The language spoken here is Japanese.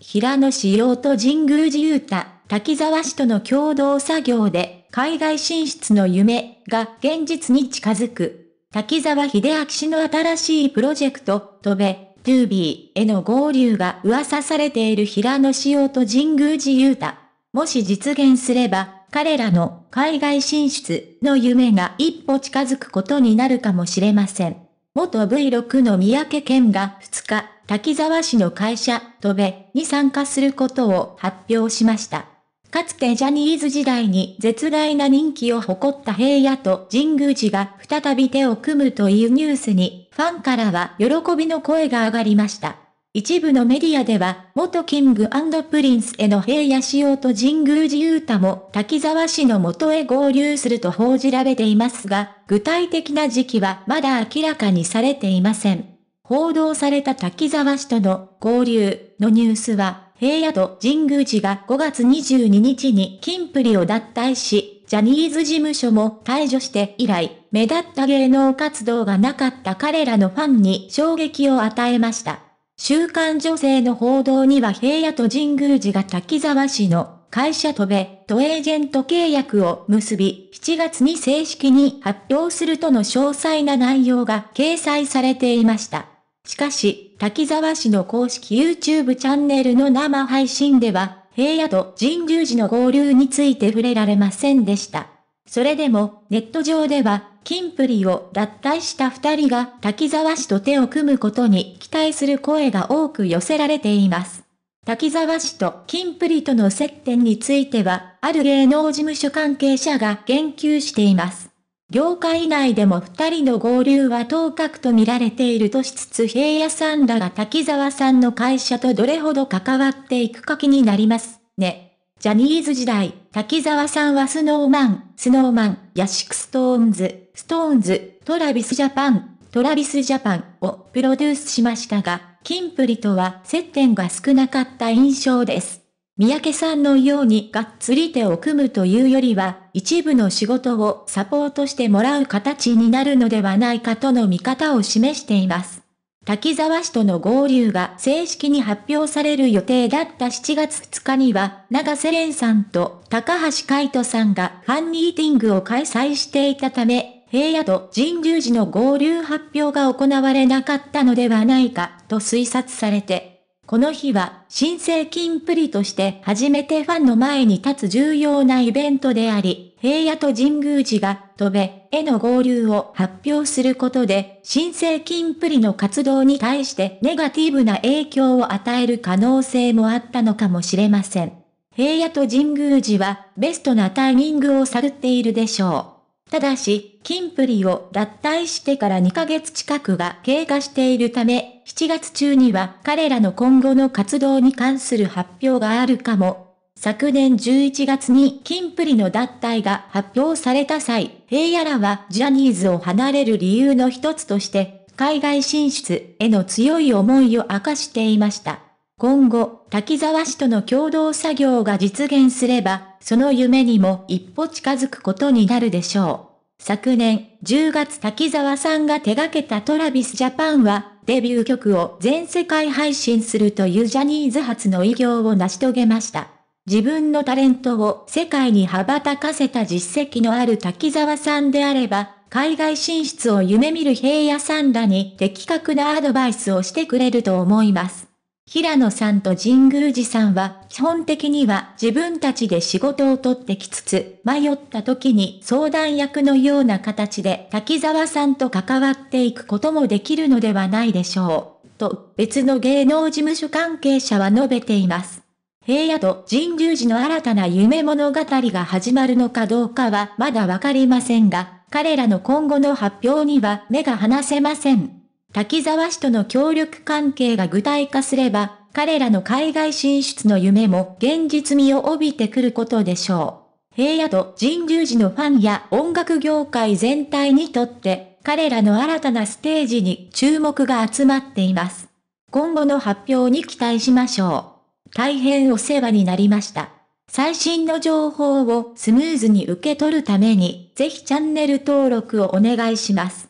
平野紫耀と神宮寺勇太、滝沢氏との共同作業で、海外進出の夢が現実に近づく。滝沢秀明氏の新しいプロジェクト、飛べ、トゥービーへの合流が噂されている平野紫耀と神宮寺勇太。もし実現すれば、彼らの海外進出の夢が一歩近づくことになるかもしれません。元 V6 の三宅健が2日、滝沢氏の会社、トベに参加することを発表しました。かつてジャニーズ時代に絶大な人気を誇った平野と神宮寺が再び手を組むというニュースに、ファンからは喜びの声が上がりました。一部のメディアでは、元キングプリンスへの平野仕様と神宮寺勇太も滝沢氏の元へ合流すると報じられていますが、具体的な時期はまだ明らかにされていません。報道された滝沢氏との交流のニュースは、平野と神宮寺が5月22日に金プリを脱退し、ジャニーズ事務所も退場して以来、目立った芸能活動がなかった彼らのファンに衝撃を与えました。週刊女性の報道には平野と神宮寺が滝沢氏の会社とべとエージェント契約を結び、7月に正式に発表するとの詳細な内容が掲載されていました。しかし、滝沢氏の公式 YouTube チャンネルの生配信では、平野と神宮寺の合流について触れられませんでした。それでも、ネット上では、金プリを脱退した二人が滝沢氏と手を組むことに期待する声が多く寄せられています。滝沢氏と金プリとの接点については、ある芸能事務所関係者が言及しています。業界内でも二人の合流は当格と見られているとしつつ平野さんらが滝沢さんの会社とどれほど関わっていくか気になりますね。ジャニーズ時代、滝沢さんはスノーマン、スノーマン、ヤシクストーンズ、ストーンズ、トラビスジャパン、トラビスジャパンをプロデュースしましたが、キンプリとは接点が少なかった印象です。三宅さんのようにがっつり手を組むというよりは、一部の仕事をサポートしてもらう形になるのではないかとの見方を示しています。滝沢氏との合流が正式に発表される予定だった7月2日には、長瀬廉さんと高橋海人さんがファンミーティングを開催していたため、平野と神宮寺の合流発表が行われなかったのではないかと推察されてこの日は、新生金プリとして初めてファンの前に立つ重要なイベントであり、平野と神宮寺が、戸部への合流を発表することで、新生金プリの活動に対してネガティブな影響を与える可能性もあったのかもしれません。平野と神宮寺は、ベストなタイミングを探っているでしょう。ただし、金プリを脱退してから2ヶ月近くが経過しているため、7月中には彼らの今後の活動に関する発表があるかも。昨年11月に金プリの脱退が発表された際、平野らはジャニーズを離れる理由の一つとして、海外進出への強い思いを明かしていました。今後、滝沢氏との共同作業が実現すれば、その夢にも一歩近づくことになるでしょう。昨年、10月滝沢さんが手掛けたトラビスジャパンは、デビュー曲を全世界配信するというジャニーズ初の偉業を成し遂げました。自分のタレントを世界に羽ばたかせた実績のある滝沢さんであれば、海外進出を夢見る平野さんらに的確なアドバイスをしてくれると思います。平野さんと神宮寺さんは、基本的には自分たちで仕事を取ってきつつ、迷った時に相談役のような形で滝沢さんと関わっていくこともできるのではないでしょう。と、別の芸能事務所関係者は述べています。平野と神宮寺の新たな夢物語が始まるのかどうかはまだわかりませんが、彼らの今後の発表には目が離せません。滝沢氏との協力関係が具体化すれば、彼らの海外進出の夢も現実味を帯びてくることでしょう。平野と神宮寺のファンや音楽業界全体にとって、彼らの新たなステージに注目が集まっています。今後の発表に期待しましょう。大変お世話になりました。最新の情報をスムーズに受け取るために、ぜひチャンネル登録をお願いします。